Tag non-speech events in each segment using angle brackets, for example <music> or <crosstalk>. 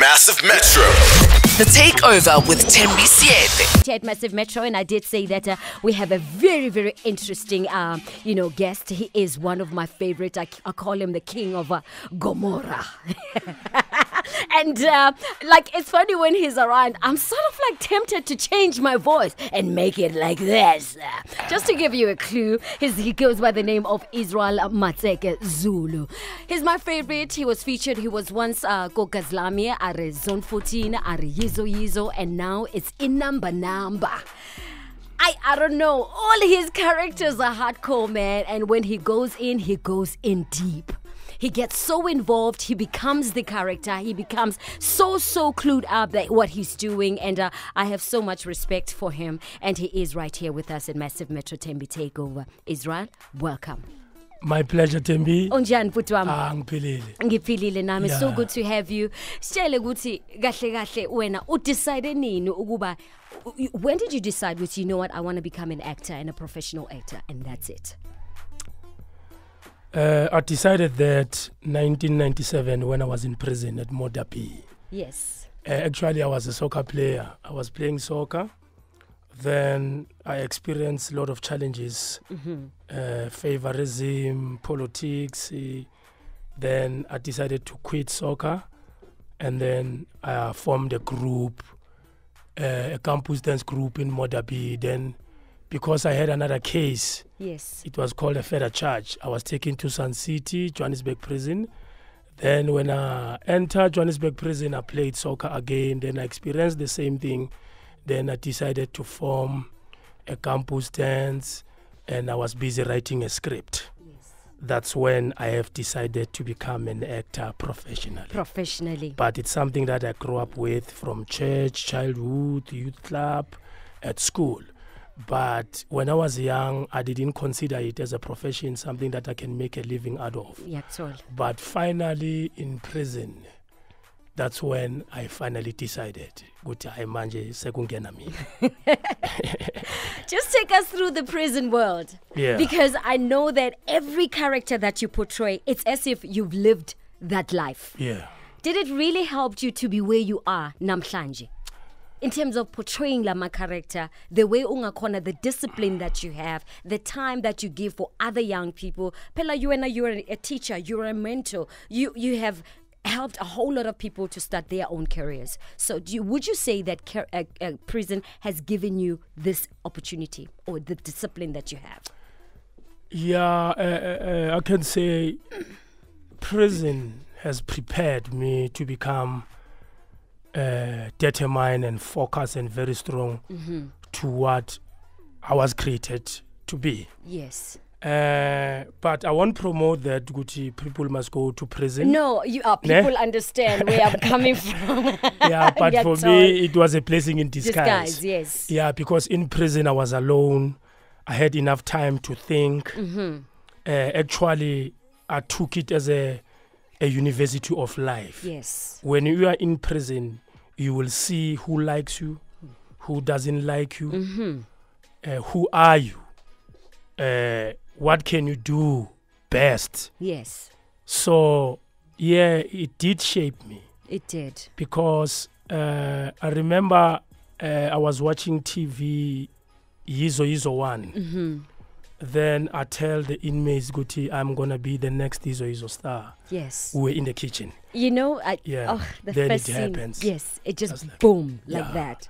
Massive Metro. The Takeover with Tembi Siete. At Massive Metro, and I did say that uh, we have a very, very interesting, um, you know, guest. He is one of my favorite. I, I call him the king of uh, Gomorrah. <laughs> and uh, like it's funny when he's around, I'm sort of like tempted to change my voice and make it like this. Just to give you a clue, his, he goes by the name of Israel Mateke Zulu. He's my favorite. He was featured. He was once uh, Kokazlamie, Are Zone 14, Are Yizo Yizo, and now it's in number number. I, I don't know. All his characters are hardcore, man. And when he goes in, he goes in deep. He gets so involved, he becomes the character, he becomes so, so clued up that what he's doing. And uh, I have so much respect for him. And he is right here with us at Massive Metro Tembi Takeover. Israel, welcome. My pleasure Tembi. Unjani mfuthu wami? Ah ngiphilile. Ngiphilile nami. So good to have you. Shele ukuthi kahle kahle wena u nini ukuba when did you decide which you know what I want to become an actor and a professional actor and that's it? Uh, I decided that 1997 when I was in prison at Modapi. Yes. Uh, actually, I was a soccer player. I was playing soccer. Then I experienced a lot of challenges, mm-hmm. uh, favorism, politics. Uh, then I decided to quit soccer, and then I formed a group, uh, a campus dance group in Modapi. Then because I had another case. Yes. It was called a federal charge. I was taken to Sun City, Johannesburg prison. Then when I entered Johannesburg prison, I played soccer again. Then I experienced the same thing. Then I decided to form a campus dance and I was busy writing a script. That's when I have decided to become an actor professionally. Professionally. But it's something that I grew up with from church, childhood, youth club, at school. But when I was young, I didn't consider it as a profession, something that I can make a living out of. Yeah, all. But finally, in prison, that's when I finally decided <laughs> just take us through the prison world yeah. because i know that every character that you portray it's as if you've lived that life yeah did it really help you to be where you are namhlanje in terms of portraying Lama character, the way cornered, the discipline that you have, the time that you give for other young people. Pella, you and you're a teacher, you're a mentor, you you have helped a whole lot of people to start their own careers. So, you, would you say that car, uh, uh, prison has given you this opportunity or the discipline that you have? Yeah, uh, uh I can say prison has prepared me to become uh, determined and focused and very strong mm -hmm. to what I was created to be. Yes. Uh, but I won't promote that Gucci people must go to prison. No, you are uh, people understand where I'm coming <laughs> from. yeah, <laughs> but for me it was a blessing in disguise. disguise. Yes. Yeah, because in prison I was alone. I had enough time to think. Mm -hmm. uh, actually, I took it as a a university of life. Yes. When you are in prison, you will see who likes you, who doesn't like you, mm-hmm. uh, who are you, uh, what can you do best. Yes. So, yeah, it did shape me. It did. Because uh, I remember uh, I was watching TV Yizo Yizo One. Mm-hmm then I tell the inmates, Guti, I'm gonna be the next Izo Izo star. Yes. We're in the kitchen. You know, I, yeah. Oh, the then first it scene, happens. Yes, it just boom like yeah. that.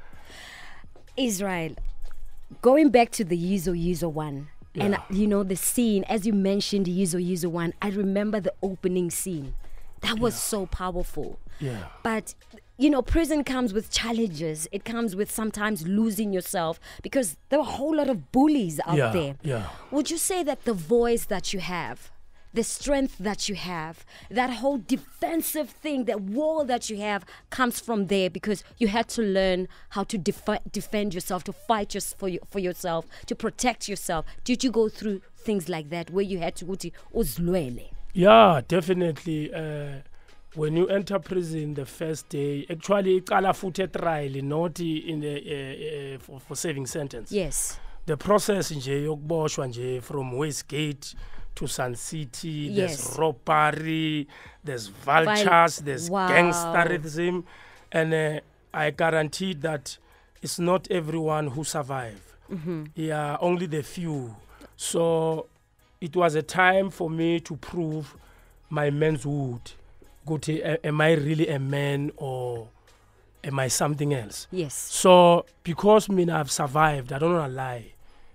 Israel, going back to the Yizo Yizo one, yeah. and you know the scene as you mentioned Yizo Yizo one. I remember the opening scene. That was yeah. so powerful. Yeah. But you know, prison comes with challenges. It comes with sometimes losing yourself because there are a whole lot of bullies out yeah, there. Yeah. Would you say that the voice that you have, the strength that you have, that whole defensive thing, that wall that you have comes from there because you had to learn how to def defend yourself, to fight just for, you for yourself, to protect yourself. Did you go through things like that where you had to go to Uzlwele? Yeah, definitely. Uh when you enter prison the first day actually iqala futhi not in the, uh, uh, for, for saving sentence yes the process nje yokuboshwa nje from westgate to Sun City, yes. there's robbery, there's vultures, there's wow. gangsterism, and uh, I guarantee that it's not everyone who survive. Mm -hmm. Yeah, only the few. So it was a time for me to prove my manhood am I really a man or am I something else? Yes. So because mina I've survived, I don't want to lie.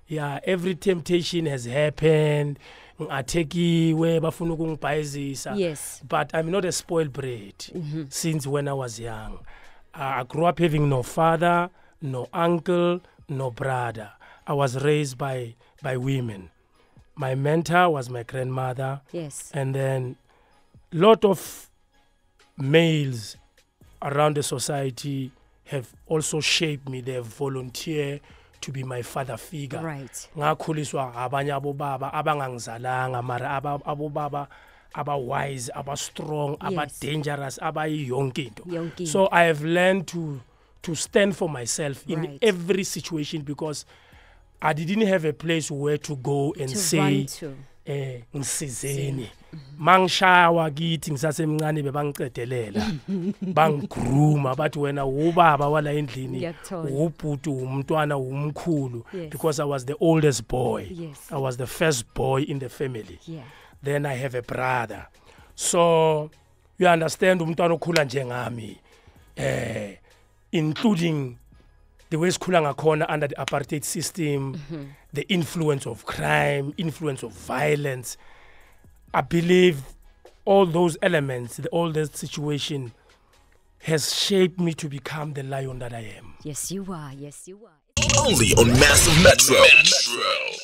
Yeah, every temptation has happened. ngathakiwe bafuna ukungibhayizisa yes but i'm not a spoiled bread mm -hmm. since when i was young uh, i grew up having no father no uncle no brother i was raised by by women my mentor was my grandmother yes and then lot of males around the society have also shaped me they have volunteered to be my father figure right ngakhuliswa abanye abobaba abangangizalanga mara abobaba abawise wise aba-strong abayiyonke into so i have learned to to stand for myself in right. every situation because i didn't have a place where to go and to say eh, ngisizeni mangishawa kithi ngisasemncane bebangicedelela bangigruma bathi wena ubaba wala endlini ubhuti umntwana umkhulu because i was the oldest boy yes. i was the first boy in the family yeah. then i have a brother so you understand umntwana okhula njengami eh including the way sikhula ngakhona under the apartheid system mm -hmm. the influence of crime influence of violence mm -hmm. I believe all those elements, the, all that situation, has shaped me to become the lion that I am. Yes, you are. Yes, you are. Only on Massive Metro. Metro.